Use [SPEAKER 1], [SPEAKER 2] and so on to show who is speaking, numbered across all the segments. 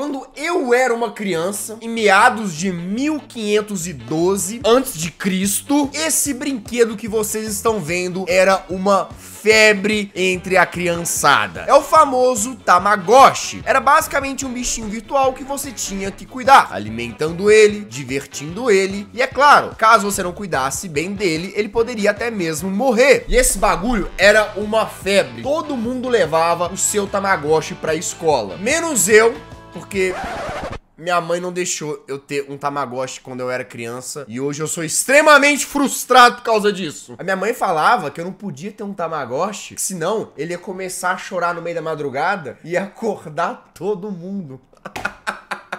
[SPEAKER 1] Quando eu era uma criança, em meados de 1512 antes de Cristo, esse brinquedo que vocês estão vendo era uma febre entre a criançada. É o famoso Tamagotchi. Era basicamente um bichinho virtual que você tinha que cuidar, alimentando ele, divertindo ele, e é claro, caso você não cuidasse bem dele, ele poderia até mesmo morrer. E esse bagulho era uma febre. Todo mundo levava o seu Tamagotchi para a escola, menos eu porque minha mãe não deixou eu ter um Tamagotchi quando eu era criança. E hoje eu sou extremamente frustrado por causa disso. A minha mãe falava que eu não podia ter um Tamagotchi, senão ele ia começar a chorar no meio da madrugada e acordar todo mundo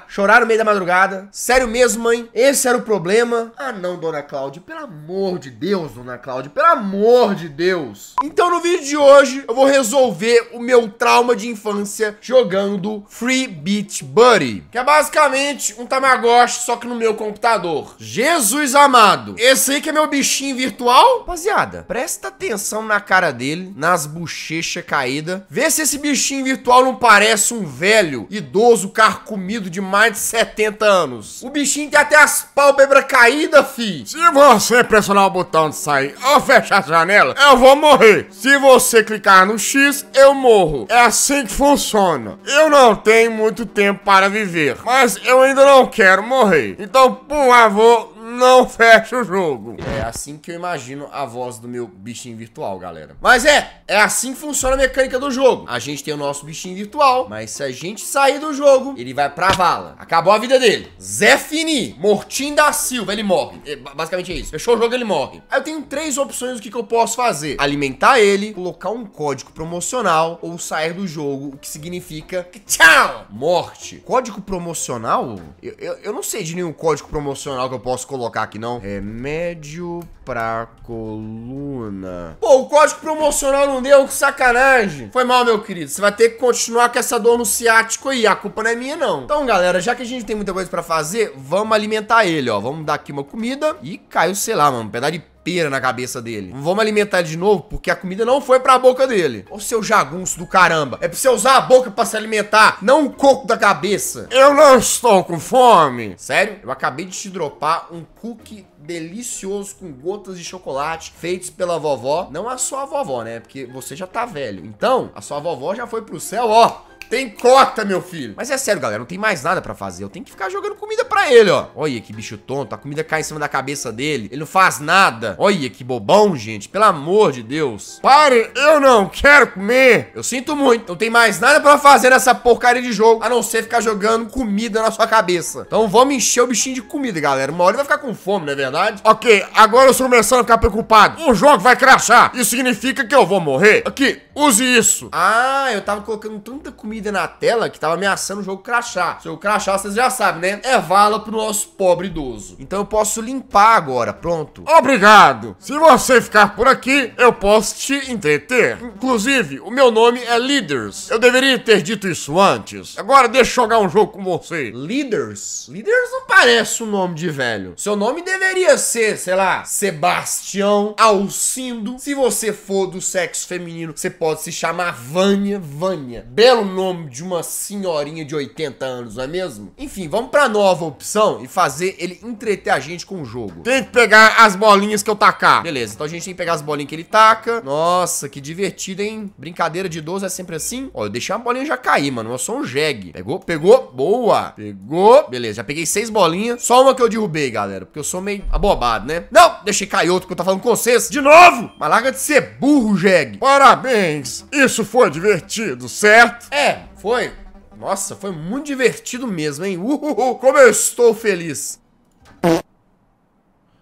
[SPEAKER 1] choraram no meio da madrugada. Sério mesmo, mãe? Esse era o problema? Ah, não, dona Cláudia. Pelo amor de Deus, dona Cláudia. Pelo amor de Deus. Então, no vídeo de hoje, eu vou resolver o meu trauma de infância jogando Free Beat Buddy, que é basicamente um Tamagotchi, só que no meu computador. Jesus amado. Esse aí que é meu bichinho virtual? Rapaziada, presta atenção na cara dele, nas bochechas caídas. Vê se esse bichinho virtual não parece um velho, idoso, carcomido demais mais de 70 anos. O bichinho tem até as pálpebras caídas, fi. Se você pressionar o botão de sair ou fechar a janela, eu vou morrer. Se você clicar no X, eu morro. É assim que funciona. Eu não tenho muito tempo para viver, mas eu ainda não quero morrer. Então, por favor, não fecha o jogo. É assim que eu imagino a voz do meu bichinho virtual, galera. Mas é, é assim que funciona a mecânica do jogo. A gente tem o nosso bichinho virtual, mas se a gente sair do jogo, ele vai pra vala. Acabou a vida dele. Zé Fini, Mortim da Silva, ele morre. É, basicamente é isso. Fechou o jogo, ele morre. Aí eu tenho três opções do que, que eu posso fazer. Alimentar ele, colocar um código promocional ou sair do jogo, o que significa tchau, morte. Código promocional? Eu, eu, eu não sei de nenhum código promocional que eu posso colocar colocar aqui, não. Remédio pra coluna. Pô, o código promocional não deu, que sacanagem. Foi mal, meu querido. Você vai ter que continuar com essa dor no ciático aí. A culpa não é minha, não. Então, galera, já que a gente tem muita coisa pra fazer, vamos alimentar ele, ó. Vamos dar aqui uma comida. E caiu, sei lá, mano, um pedaço de pera na cabeça dele. Vamos alimentar ele de novo, porque a comida não foi pra boca dele. Ô seu jagunço do caramba, é pra você usar a boca pra se alimentar, não o coco da cabeça. Eu não estou com fome. Sério? Eu acabei de te dropar um cookie delicioso com gotas de chocolate feitos pela vovó. Não a sua vovó, né? Porque você já tá velho. Então, a sua vovó já foi pro céu, ó. Tem cota, meu filho. Mas é sério, galera, não tem mais nada pra fazer. Eu tenho que ficar jogando comida pra ele, ó. Olha que bicho tonto. A comida cai em cima da cabeça dele. Ele não faz nada. Olha que bobão, gente. Pelo amor de Deus. Pare, eu não quero comer. Eu sinto muito. Não tem mais nada pra fazer nessa porcaria de jogo, a não ser ficar jogando comida na sua cabeça. Então vamos encher o bichinho de comida, galera. Uma hora ele vai ficar com fome, não é verdade? Ok, agora eu estou começando a ficar preocupado. O jogo vai crachar. Isso significa que eu vou morrer. Aqui, use isso. Ah, eu tava colocando tanta comida na tela que tava ameaçando o jogo crachar. Se eu crachar, vocês já sabem, né? É vala pro nosso pobre idoso. Então eu posso limpar agora, pronto. Obrigado! Se você ficar por aqui, eu posso te entreter. Inclusive, o meu nome é Leaders. Eu deveria ter dito isso antes. Agora deixa eu jogar um jogo com você. Leaders? Leaders não parece um nome de velho. Seu nome deveria ser, sei lá, Sebastião Alcindo. Se você for do sexo feminino, você pode se chamar Vânia. Vânia. Belo nome nome de uma senhorinha de 80 anos, não é mesmo? Enfim, vamos pra nova opção e fazer ele entreter a gente com o jogo. Tem que pegar as bolinhas que eu tacar. Beleza, então a gente tem que pegar as bolinhas que ele taca. Nossa, que divertido, hein? Brincadeira de idoso é sempre assim. Ó, eu deixei uma bolinha já cair, mano. Eu sou um jegue. Pegou? Pegou? Boa. Pegou. Beleza, já peguei seis bolinhas. Só uma que eu derrubei, galera, porque eu sou meio abobado, né? Não, deixei cair outro que eu tava falando com vocês. De novo! Mas larga de ser burro, jegue. Parabéns. Isso foi divertido, certo? É, foi? Nossa, foi muito divertido mesmo, hein? Uhul, como eu estou feliz!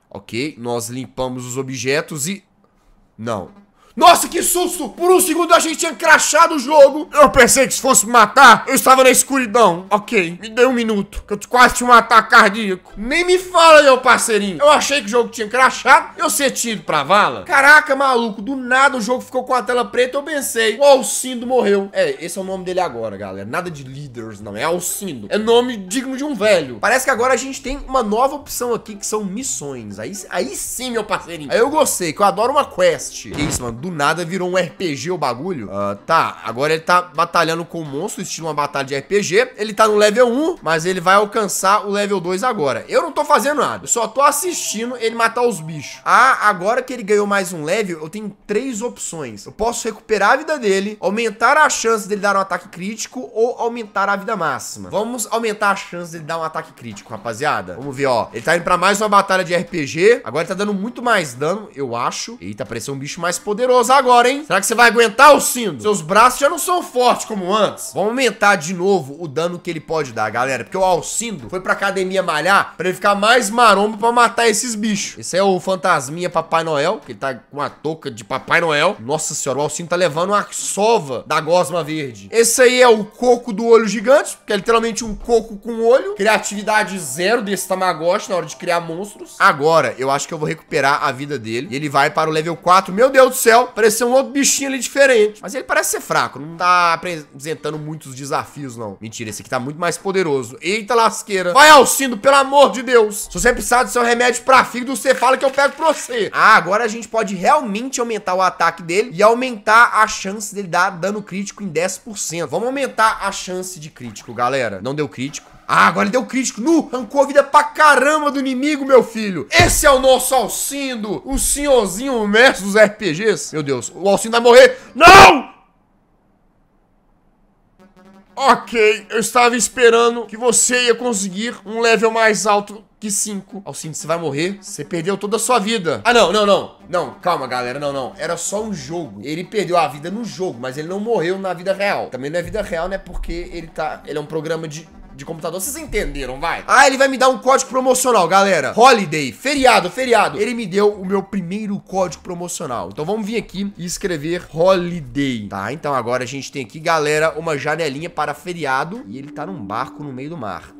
[SPEAKER 1] Ok, nós limpamos os objetos e... Não. Nossa, que susto! Por um segundo eu achei que tinha crachado o jogo. Eu pensei que se fosse matar, eu estava na escuridão. Ok, me dê um minuto, que eu quase tinha um ataque cardíaco. Nem me fala, meu parceirinho. Eu achei que o jogo tinha crachado, eu ser tido pra vala. Caraca, maluco, do nada o jogo ficou com a tela preta, eu pensei. O Alcindo morreu. É, esse é o nome dele agora, galera. Nada de Leaders, não. É Alcindo. É nome digno de um velho. Parece que agora a gente tem uma nova opção aqui, que são missões. Aí, aí sim, meu parceirinho. Aí eu gostei, que eu adoro uma quest. Que isso, mano? do nada virou um RPG o bagulho. Uh, tá, agora ele tá batalhando com monstros um monstro, estilo uma batalha de RPG. Ele tá no level 1, mas ele vai alcançar o level 2 agora. Eu não tô fazendo nada, eu só tô assistindo ele matar os bichos. Ah, agora que ele ganhou mais um level, eu tenho três opções. Eu posso recuperar a vida dele, aumentar a chance dele dar um ataque crítico ou aumentar a vida máxima. Vamos aumentar a chance dele dar um ataque crítico, rapaziada. Vamos ver, ó. Ele tá indo pra mais uma batalha de RPG. Agora ele tá dando muito mais dano, eu acho. Eita, pareceu um bicho mais poderoso usar agora, hein? Será que você vai aguentar o sino? Seus braços já não são fortes como antes. Vamos aumentar de novo o dano que ele pode dar, galera. Porque o Alcindo foi pra academia malhar pra ele ficar mais marombo pra matar esses bichos. Esse é o fantasminha Papai Noel, que ele tá com a touca de Papai Noel. Nossa senhora, o Alcindo tá levando uma sova da gosma verde. Esse aí é o coco do olho gigante, que é literalmente um coco com olho. Criatividade zero desse Tamagotchi na hora de criar monstros. Agora, eu acho que eu vou recuperar a vida dele. E ele vai para o level 4. Meu Deus do céu! Parece ser um outro bichinho ali diferente. Mas ele parece ser fraco. Não tá apresentando muitos desafios, não. Mentira, esse aqui tá muito mais poderoso. Eita lasqueira. Vai, Alcindo, pelo amor de Deus. Se você precisar do seu remédio pra fígado, você fala que eu pego pra você. Ah, agora a gente pode realmente aumentar o ataque dele e aumentar a chance dele dar dano crítico em 10%. Vamos aumentar a chance de crítico, galera. Não deu crítico. Ah, agora ele deu crítico. Nu, arrancou a vida pra caramba do inimigo, meu filho. Esse é o nosso Alcindo, o senhorzinho mestre dos RPGs. Meu Deus, o Alcindo vai morrer. Não! Ok, eu estava esperando que você ia conseguir um level mais alto que 5. Alcindo, você vai morrer. Você perdeu toda a sua vida. Ah, não, não, não. Não, calma, galera. Não, não. Era só um jogo. Ele perdeu a vida no jogo, mas ele não morreu na vida real. Também não é vida real, né? Porque ele tá. Ele é um programa de de computador, vocês entenderam, vai. Ah, ele vai me dar um código promocional, galera. Holiday, feriado, feriado. Ele me deu o meu primeiro código promocional. Então vamos vir aqui e escrever holiday, tá? Então agora a gente tem aqui, galera, uma janelinha para feriado e ele tá num barco no meio do mar.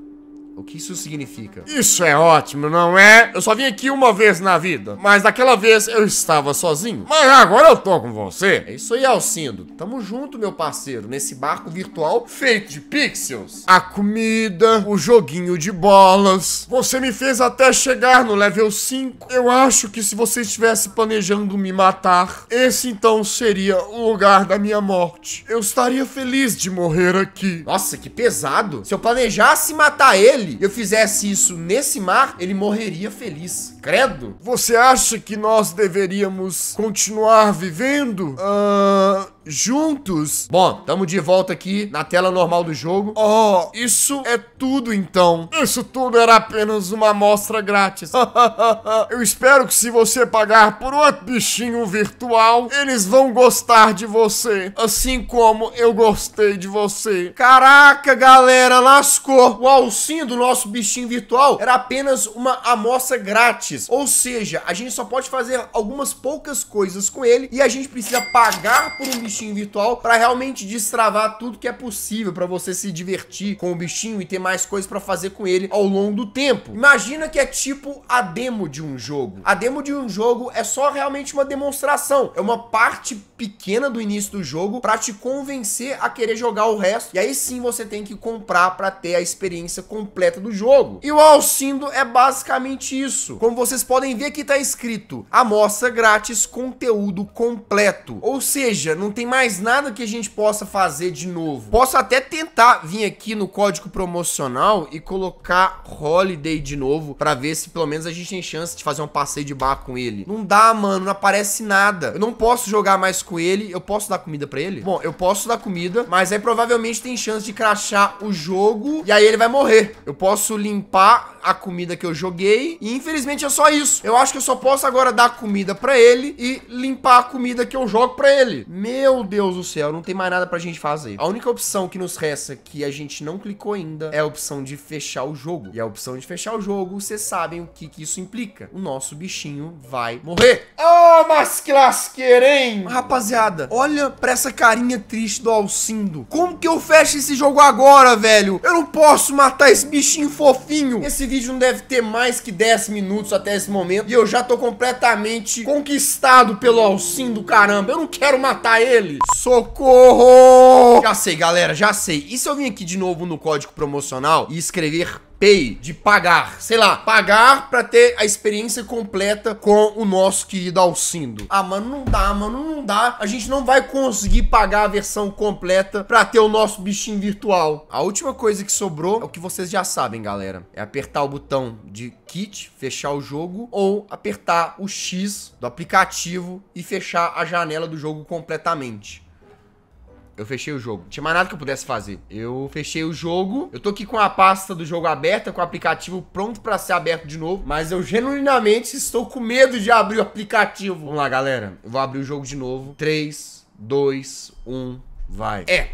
[SPEAKER 1] O que isso significa? Isso é ótimo, não é? Eu só vim aqui uma vez na vida, mas daquela vez eu estava sozinho. Mas agora eu tô com você. É isso aí, Alcindo. Tamo junto, meu parceiro, nesse barco virtual feito de pixels. A comida, o joguinho de bolas. Você me fez até chegar no level 5. Eu acho que se você estivesse planejando me matar, esse então seria o lugar da minha morte. Eu estaria feliz de morrer aqui. Nossa, que pesado. Se eu planejasse matar ele, ele, eu fizesse isso nesse mar, ele morreria feliz. Credo. Você acha que nós deveríamos continuar vivendo? Ahn. Uh juntos. Bom, tamo de volta aqui na tela normal do jogo. Oh, isso é tudo então. Isso tudo era apenas uma amostra grátis. Eu espero que se você pagar por outro bichinho virtual, eles vão gostar de você. Assim como eu gostei de você. Caraca, galera, lascou. O alcinho do nosso bichinho virtual era apenas uma amostra grátis. Ou seja, a gente só pode fazer algumas poucas coisas com ele e a gente precisa pagar por um bichinho bichinho virtual para realmente destravar tudo que é possível para você se divertir com o bichinho e ter mais coisas para fazer com ele ao longo do tempo. Imagina que é tipo a demo de um jogo. A demo de um jogo é só realmente uma demonstração, é uma parte pequena do início do jogo para te convencer a querer jogar o resto. E aí sim você tem que comprar para ter a experiência completa do jogo. E o Alcindo é basicamente isso. Como vocês podem ver aqui tá escrito: amostra grátis, conteúdo completo. Ou seja, não tem mais nada que a gente possa fazer de novo. Posso até tentar vir aqui no código promocional e colocar Holiday de novo pra ver se pelo menos a gente tem chance de fazer um passeio de barco com ele. Não dá, mano, não aparece nada. Eu não posso jogar mais com ele. Eu posso dar comida pra ele? Bom, eu posso dar comida, mas aí provavelmente tem chance de crachar o jogo e aí ele vai morrer. Eu posso limpar a comida que eu joguei e infelizmente é só isso. Eu acho que eu só posso agora dar comida pra ele e limpar a comida que eu jogo pra ele. Meu meu Deus do céu, não tem mais nada pra gente fazer. A única opção que nos resta, que a gente não clicou ainda, é a opção de fechar o jogo. E a opção de fechar o jogo, vocês sabem o que, que isso implica. O nosso bichinho vai morrer. Ah! Ah, que clasqueira, hein? Rapaziada, olha pra essa carinha triste do Alcindo. Como que eu fecho esse jogo agora, velho? Eu não posso matar esse bichinho fofinho. Esse vídeo não deve ter mais que 10 minutos até esse momento. E eu já tô completamente conquistado pelo Alcindo, caramba. Eu não quero matar ele. Socorro! Já sei, galera, já sei. E se eu vim aqui de novo no código promocional e escrever pay, de pagar, sei lá, pagar para ter a experiência completa com o nosso querido Alcindo. Ah, mano, não dá, mano, não dá. A gente não vai conseguir pagar a versão completa para ter o nosso bichinho virtual. A última coisa que sobrou é o que vocês já sabem, galera. É apertar o botão de kit, fechar o jogo, ou apertar o X do aplicativo e fechar a janela do jogo completamente. Eu fechei o jogo. Não tinha mais nada que eu pudesse fazer. Eu fechei o jogo. Eu tô aqui com a pasta do jogo aberta, com o aplicativo pronto pra ser aberto de novo. Mas eu genuinamente estou com medo de abrir o aplicativo. Vamos lá, galera. Eu vou abrir o jogo de novo. 3, 2, 1, vai. É.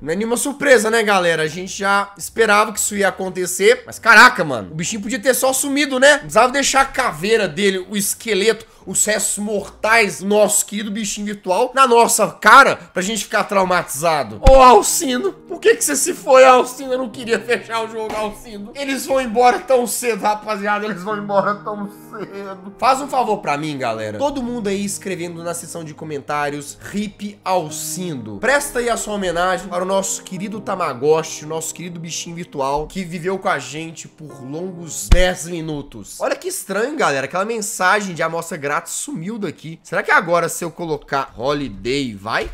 [SPEAKER 1] Não é nenhuma surpresa, né, galera? A gente já esperava que isso ia acontecer. Mas caraca, mano, o bichinho podia ter só sumido, né? precisava deixar a caveira dele, o esqueleto, os restos mortais do nosso querido bichinho virtual na nossa cara pra gente ficar traumatizado. Ô, oh, Alcino, por que que você se foi, Alcino? Eu não queria fechar o jogo, Alcino. Eles vão embora tão cedo, rapaziada. Eles vão embora tão cedo. Faz um favor pra mim, galera. Todo mundo aí escrevendo na seção de comentários, RIP Alcindo. Presta aí a sua homenagem para nosso querido Tamagotchi, nosso querido bichinho virtual, que viveu com a gente por longos 10 minutos. Olha que estranho, galera. Aquela mensagem de amostra grátis sumiu daqui. Será que agora, se eu colocar Holiday, vai?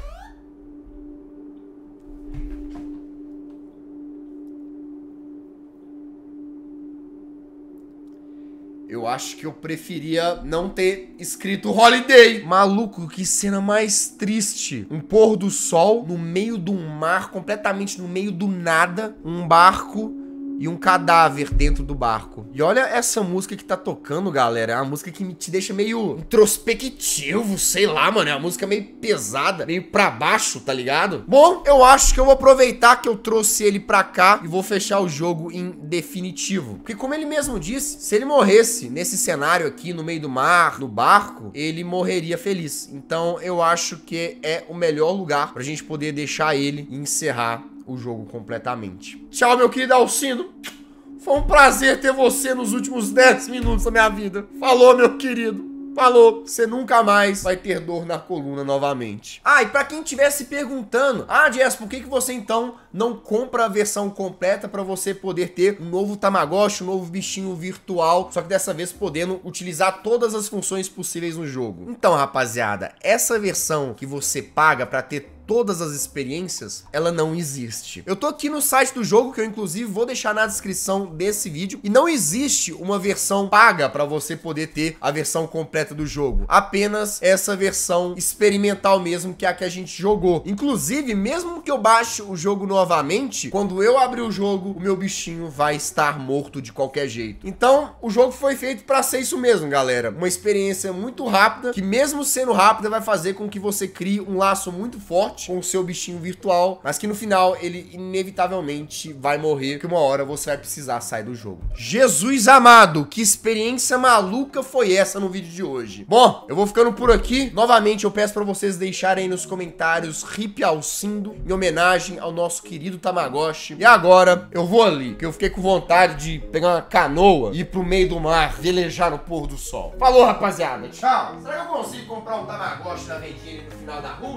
[SPEAKER 1] eu acho que eu preferia não ter escrito Holiday. Maluco, que cena mais triste. Um pôr do sol no meio de um mar, completamente no meio do nada. Um barco e um cadáver dentro do barco. E olha essa música que tá tocando, galera. É uma música que me, te deixa meio introspectivo, sei lá, mano. É uma música meio pesada, meio pra baixo, tá ligado? Bom, eu acho que eu vou aproveitar que eu trouxe ele pra cá e vou fechar o jogo em definitivo. Porque como ele mesmo disse, se ele morresse nesse cenário aqui, no meio do mar, no barco, ele morreria feliz. Então eu acho que é o melhor lugar pra gente poder deixar ele e encerrar o jogo completamente. Tchau, meu querido Alcindo. Foi um prazer ter você nos últimos 10 minutos da minha vida. Falou, meu querido. Falou, você nunca mais vai ter dor na coluna novamente. Ah, e pra quem estiver se perguntando, ah, Jess, por que, que você então não compra a versão completa para você poder ter um novo Tamagotchi, um novo bichinho virtual, só que dessa vez podendo utilizar todas as funções possíveis no jogo? Então, rapaziada, essa versão que você paga para ter todas as experiências, ela não existe. Eu tô aqui no site do jogo, que eu inclusive vou deixar na descrição desse vídeo, e não existe uma versão paga para você poder ter a versão completa do jogo. Apenas essa versão experimental mesmo, que é a que a gente jogou. Inclusive, mesmo que eu baixe o jogo novamente, quando eu abrir o jogo, o meu bichinho vai estar morto de qualquer jeito. Então, o jogo foi feito para ser isso mesmo, galera. Uma experiência muito rápida, que mesmo sendo rápida, vai fazer com que você crie um laço muito forte com o seu bichinho virtual, mas que no final ele inevitavelmente vai morrer, que uma hora você vai precisar sair do jogo. Jesus amado, que experiência maluca foi essa no vídeo de hoje? Bom, eu vou ficando por aqui. Novamente, eu peço para vocês deixarem aí nos comentários Rip Alcindo, em homenagem ao nosso querido Tamagotchi. E agora, eu vou ali, que eu fiquei com vontade de pegar uma canoa e ir pro meio do mar, velejar no pôr do sol. Falou, rapaziada. Tchau. Será que eu consigo comprar um Tamagotchi na vendinha no final da rua?